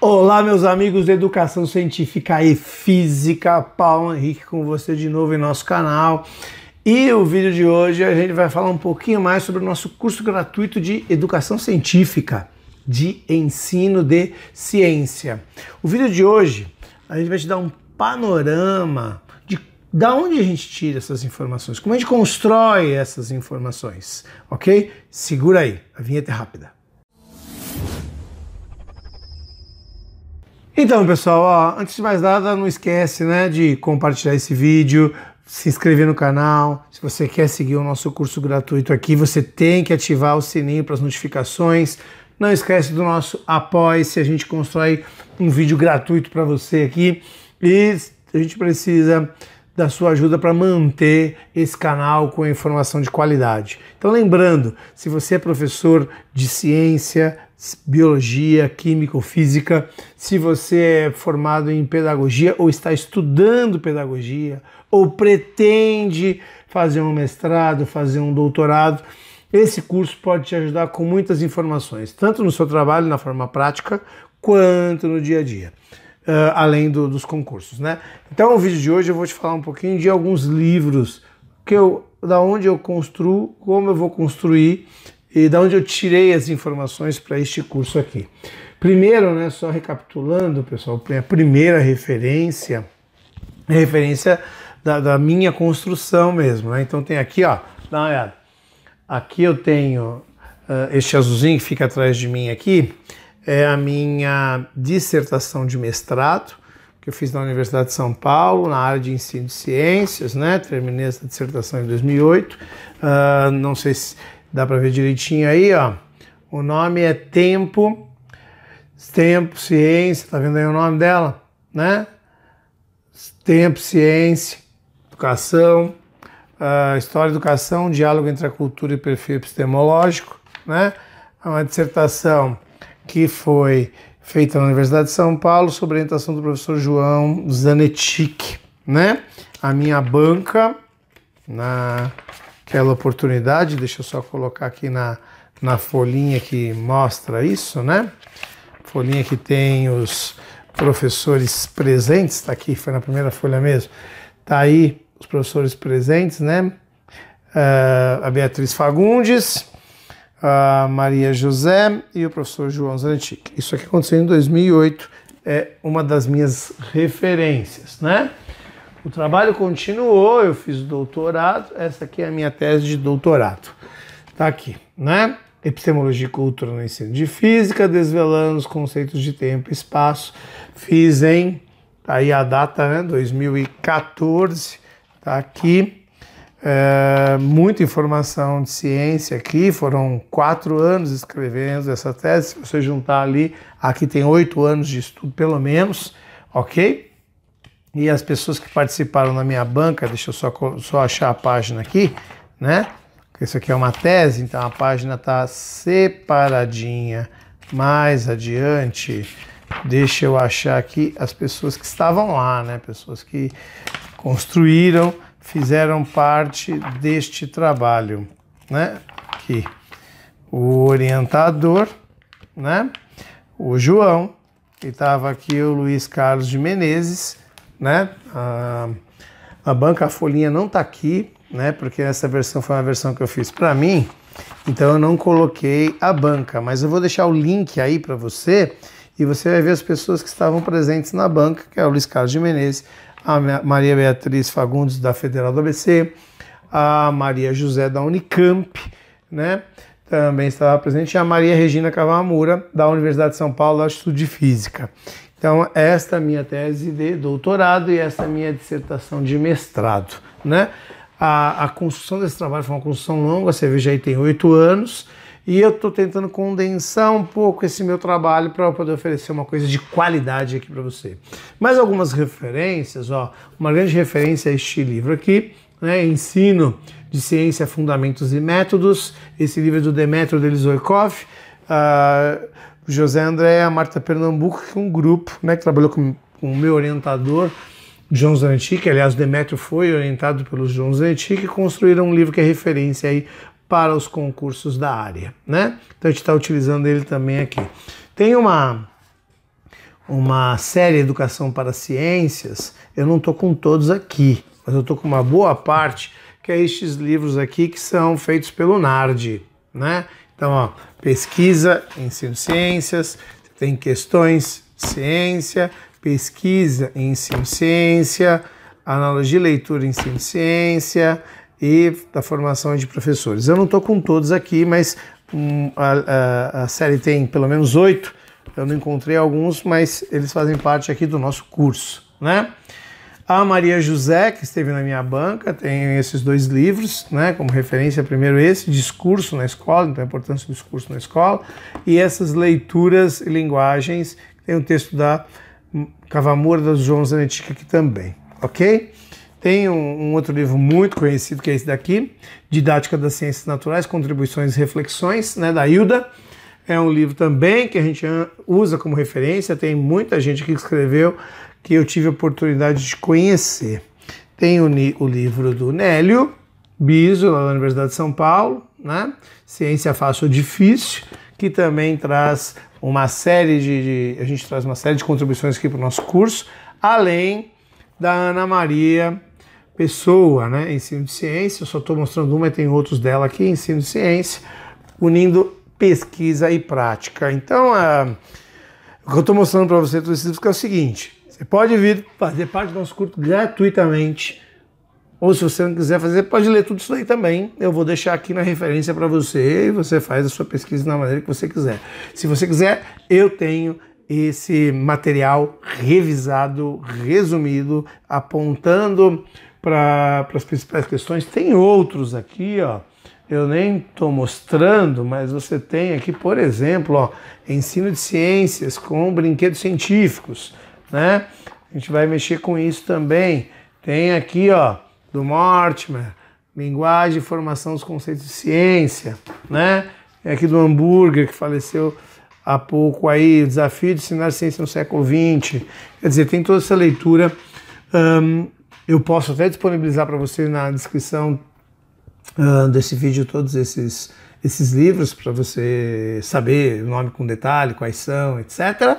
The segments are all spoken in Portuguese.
Olá, meus amigos de Educação Científica e Física, Paulo Henrique com você de novo em nosso canal. E o vídeo de hoje a gente vai falar um pouquinho mais sobre o nosso curso gratuito de Educação Científica, de ensino de ciência. O vídeo de hoje a gente vai te dar um panorama de da onde a gente tira essas informações, como a gente constrói essas informações, ok? Segura aí, a vinheta é rápida. Então, pessoal, ó, antes de mais nada, não esquece né, de compartilhar esse vídeo, se inscrever no canal. Se você quer seguir o nosso curso gratuito aqui, você tem que ativar o sininho para as notificações. Não esquece do nosso apoio se a gente constrói um vídeo gratuito para você aqui. E a gente precisa da sua ajuda para manter esse canal com informação de qualidade. Então lembrando, se você é professor de ciência, biologia, química ou física, se você é formado em pedagogia ou está estudando pedagogia ou pretende fazer um mestrado, fazer um doutorado, esse curso pode te ajudar com muitas informações, tanto no seu trabalho na forma prática quanto no dia a dia. Uh, além do, dos concursos, né? Então, no vídeo de hoje eu vou te falar um pouquinho de alguns livros que eu, da onde eu construo, como eu vou construir e da onde eu tirei as informações para este curso aqui. Primeiro, né, só recapitulando, pessoal, é a primeira referência é referência da, da, minha construção mesmo. Né? Então tem aqui, ó, dá uma olhada. Aqui eu tenho uh, este azulzinho que fica atrás de mim aqui, é a minha dissertação de mestrado, que eu fiz na Universidade de São Paulo, na área de ensino de ciências, né? Terminei essa dissertação em 2008. Uh, ah, não sei se Dá para ver direitinho aí, ó. O nome é Tempo. Tempo Ciência, tá vendo aí o nome dela, né? Tempo Ciência, Educação, uh, História e Educação, Diálogo entre a Cultura e Perfil Epistemológico, né? É uma dissertação que foi feita na Universidade de São Paulo a orientação do professor João Zanetic, né? A minha banca na aquela oportunidade. Deixa eu só colocar aqui na, na folhinha que mostra isso, né? Folhinha que tem os professores presentes, está aqui, foi na primeira folha mesmo. Está aí os professores presentes, né? Uh, a Beatriz Fagundes, a Maria José e o professor João Zanetti. Isso aqui aconteceu em 2008, é uma das minhas referências, né? O trabalho continuou, eu fiz o doutorado, essa aqui é a minha tese de doutorado. Tá aqui, né? Epistemologia e cultura no ensino de física, desvelando os conceitos de tempo e espaço. Fiz em, tá aí a data, né? 2014, tá aqui. É, muita informação de ciência aqui, foram quatro anos escrevendo essa tese. Se você juntar ali, aqui tem oito anos de estudo, pelo menos, ok? e as pessoas que participaram na minha banca, deixa eu só, só achar a página aqui, né? Isso aqui é uma tese, então a página está separadinha. Mais adiante, deixa eu achar aqui as pessoas que estavam lá, né? Pessoas que construíram, fizeram parte deste trabalho, né? Aqui, o orientador, né? O João, que estava aqui, o Luiz Carlos de Menezes, né? A, a banca a folhinha não está aqui, né? Porque essa versão foi uma versão que eu fiz para mim, então eu não coloquei a banca, mas eu vou deixar o link aí para você e você vai ver as pessoas que estavam presentes na banca, que é o Luiz Carlos de Menezes, a Maria Beatriz Fagundes da Federal do ABC, a Maria José da Unicamp, né? Também estava presente a Maria Regina Cavamura da Universidade de São Paulo, Instituto de Física. Então, esta é a minha tese de doutorado e esta é a minha dissertação de mestrado. Né? A, a construção desse trabalho foi uma construção longa, você veja aí, tem oito anos, e eu estou tentando condensar um pouco esse meu trabalho para poder oferecer uma coisa de qualidade aqui para você. Mais algumas referências, ó, uma grande referência é este livro aqui, né, Ensino de Ciência, Fundamentos e Métodos. Esse livro é do Demetrio Delizoykov. Uh, ah, o José André, a Marta Pernambuco, que é um grupo né, que trabalhou com, com o meu orientador, João Zanti, que aliás Demetrio foi orientado pelo João Zanti, que construíram um livro que é referência aí para os concursos da área, né? Então a gente está utilizando ele também aqui. Tem uma uma série Educação para Ciências, eu não estou com todos aqui, mas eu estou com uma boa parte, que é estes livros aqui que são feitos pelo NARD, né? Então, ó, pesquisa, ensino ciências, tem questões, ciência, pesquisa, ensino ciência, analogia e leitura, ensino ciência e da formação de professores. Eu não estou com todos aqui, mas hum, a, a, a série tem pelo menos oito. Eu não encontrei alguns, mas eles fazem parte aqui do nosso curso, né? A Maria José, que esteve na minha banca, tem esses dois livros, né, como referência, primeiro esse, Discurso na Escola, então a importância do discurso na escola, e essas leituras e linguagens, tem um texto da Cavamura, da João Zanetti aqui também, ok? Tem um, um, outro livro muito conhecido, que é esse daqui, Didática das Ciências Naturais, Contribuições e Reflexões, né, da Hilda. É um livro também que a gente usa como referência, tem muita gente que escreveu que eu tive a oportunidade de conhecer. Tem o, o livro do Nélio Biso, lá da Universidade de São Paulo, né? Ciência Fácil ou Difícil, que também traz uma série de, de, a gente traz uma série de contribuições aqui para o nosso curso, além da Ana Maria Pessoa, né? Ensino de Ciência. Eu só estou mostrando uma, e tem outros dela aqui, Ensino de Ciência, unindo pesquisa e prática. Então, o que eu estou mostrando para você tudo isso é o seguinte: você pode vir fazer parte do nosso curso gratuitamente. Ou se você não quiser fazer, pode ler tudo isso aí também. Eu vou deixar aqui na referência para você e você faz a sua pesquisa na maneira que você quiser. Se você quiser, eu tenho esse material revisado, resumido, apontando para as principais questões. Tem outros aqui, ó. Eu nem estou mostrando, mas você tem aqui, por exemplo, ó, ensino de ciências com brinquedos científicos né? A gente vai mexer com isso também. Tem aqui, ó, do Mortimer, linguagem, e formação dos conceitos de ciência, né? É aqui do Hamburger, que faleceu há pouco aí, o desafio de ensinar ciência no século XX. Quer dizer, tem toda essa leitura. eu posso até disponibilizar para você na descrição uh, desse vídeo todos esses, esses livros para você saber o nome com detalhe, quais são, etc.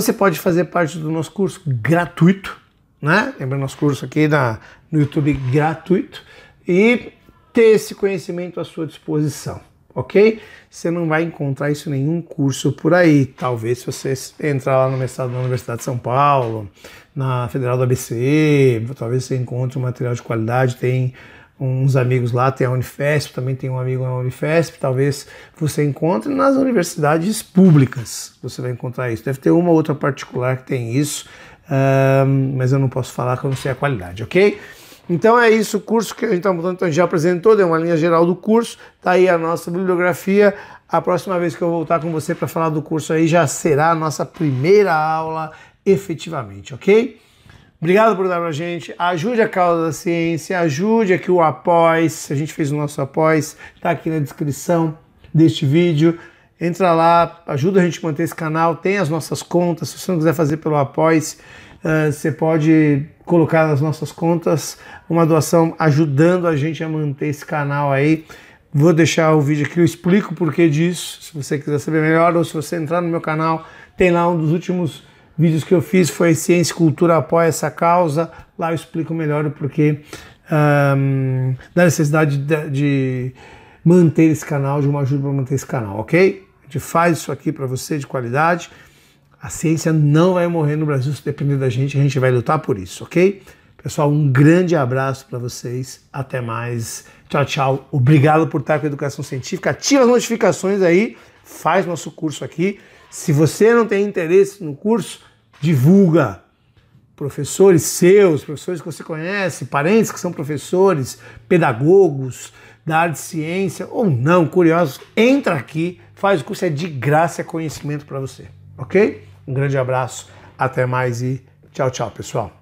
Você pode fazer parte do nosso curso gratuito, né? Lembra nosso curso aqui na, no YouTube gratuito e ter esse conhecimento à sua disposição, ok? Você não vai encontrar isso em nenhum curso por aí. Talvez se você entrar lá no mestrado da Universidade de São Paulo, na Federal do ABC, talvez você encontre um material de qualidade, tem uns amigos lá, tem a Unifesp, também tem um amigo na Unifesp, talvez você encontre nas universidades públicas, você vai encontrar isso. Deve ter uma ou outra particular que tem isso, um, mas eu não posso falar que eu não sei a qualidade, ok? Então é isso, o curso que tá então, a gente já apresentou, deu uma linha geral do curso, tá aí a nossa bibliografia. A próxima vez que eu voltar com você para falar do curso aí já será a nossa primeira aula efetivamente, ok? Obrigado por dar pra gente. Ajude a causa da ciência, ajude aqui o após. A gente fez o nosso após, tá aqui na descrição deste vídeo. Entra lá, ajuda a gente a manter esse canal, tem as nossas contas. Se você não quiser fazer pelo após, uh, eh, você pode colocar nas nossas contas uma doação ajudando a gente a manter esse canal aí. Vou deixar o vídeo aqui, eu explico o porquê disso, se você quiser saber melhor, ou se você entrar no meu canal, tem lá um dos últimos vídeos que eu fiz foi Ciência e Cultura apoia essa causa. Lá eu explico melhor o porquê um, da necessidade de, de, manter esse canal, de uma ajuda para manter esse canal, ok? A gente faz isso aqui para você de qualidade. A ciência não vai morrer no Brasil se depender da gente, a gente vai lutar por isso, ok? Pessoal, um grande abraço para vocês. Até mais. Tchau, tchau. Obrigado por estar com a Educação Científica. Ativa as notificações aí. Faz nosso curso aqui. Se você não tem interesse no curso, divulga. Professores seus, professores que você conhece, parentes que são professores, pedagogos da área de ciência ou não, curiosos, entra aqui, faz o curso, é de graça, é conhecimento para você, ok? Um grande abraço, até mais e tchau, tchau, pessoal.